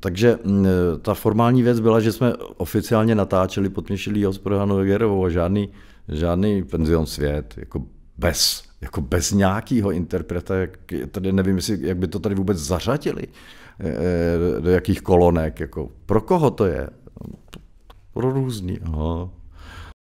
takže mm, e, ta formální věc byla, že jsme oficiálně natáčeli podměšilý s Prohanogerovou a žádný, žádný penzion svět, jako bez, jako bez nějakého interpreta, jak, tady nevím, jestli, jak by to tady vůbec zařadili, e, e, do jakých kolonek, jako pro koho to je? Pro různý, aha,